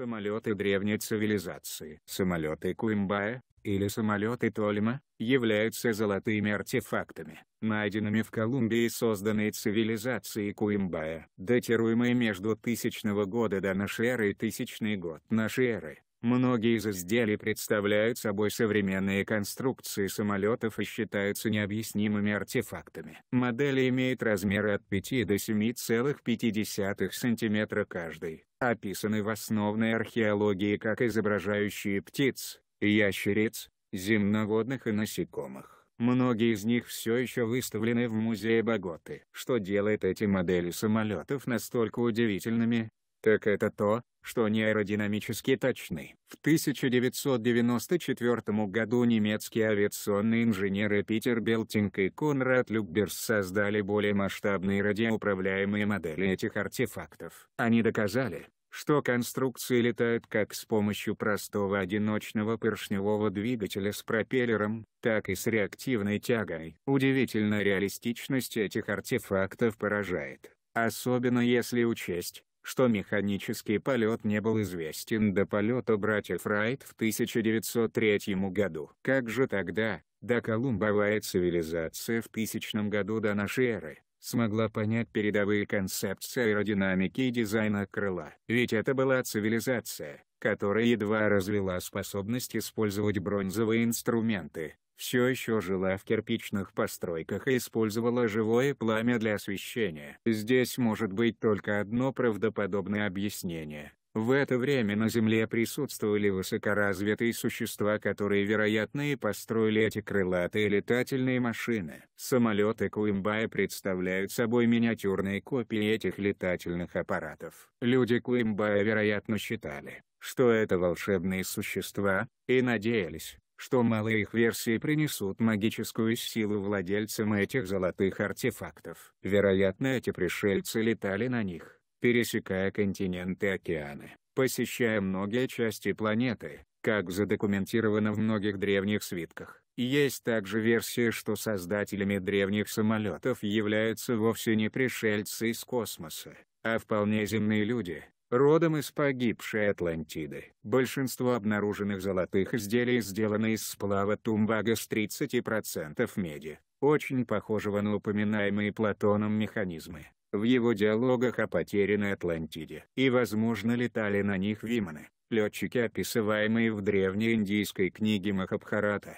Самолеты древней цивилизации. Самолеты Куимбая, или самолеты Толема, являются золотыми артефактами, найденными в Колумбии созданной цивилизацией Куимбая, датируемые между тысячного года до нашей эры и тысячный год нашей эры. Многие из изделий представляют собой современные конструкции самолетов и считаются необъяснимыми артефактами. Модели имеют размеры от 5 до 7,5 см каждый описаны в основной археологии как изображающие птиц, ящериц, земноводных и насекомых. Многие из них все еще выставлены в музее Боготы. Что делает эти модели самолетов настолько удивительными, так это то, что они аэродинамически точны. В 1994 году немецкие авиационные инженеры Питер Белтинг и Конрад Люкберс создали более масштабные радиоуправляемые модели этих артефактов. Они доказали, что конструкции летают как с помощью простого одиночного поршневого двигателя с пропеллером, так и с реактивной тягой. Удивительная реалистичность этих артефактов поражает, особенно если учесть, что механический полет не был известен до полета братьев Райт в 1903 году. Как же тогда, да колумбовая цивилизация в тысячном году до нашей эры, смогла понять передовые концепции аэродинамики и дизайна крыла. Ведь это была цивилизация, которая едва развела способность использовать бронзовые инструменты, все еще жила в кирпичных постройках и использовала живое пламя для освещения. Здесь может быть только одно правдоподобное объяснение. В это время на Земле присутствовали высокоразвитые существа, которые, вероятно, и построили эти крылатые летательные машины. Самолеты Куимбая представляют собой миниатюрные копии этих летательных аппаратов. Люди Куимбая, вероятно, считали, что это волшебные существа, и надеялись, что малые их версии принесут магическую силу владельцам этих золотых артефактов. Вероятно эти пришельцы летали на них, пересекая континенты и океаны, посещая многие части планеты, как задокументировано в многих древних свитках. Есть также версия, что создателями древних самолетов являются вовсе не пришельцы из космоса, а вполне земные люди, родом из погибшей Атлантиды. Большинство обнаруженных золотых изделий сделаны из сплава тумбага с 30% меди, очень похожего на упоминаемые Платоном механизмы. В его диалогах о потерянной Атлантиде. И возможно летали на них виманы, летчики описываемые в древней индийской книге Махабхарата.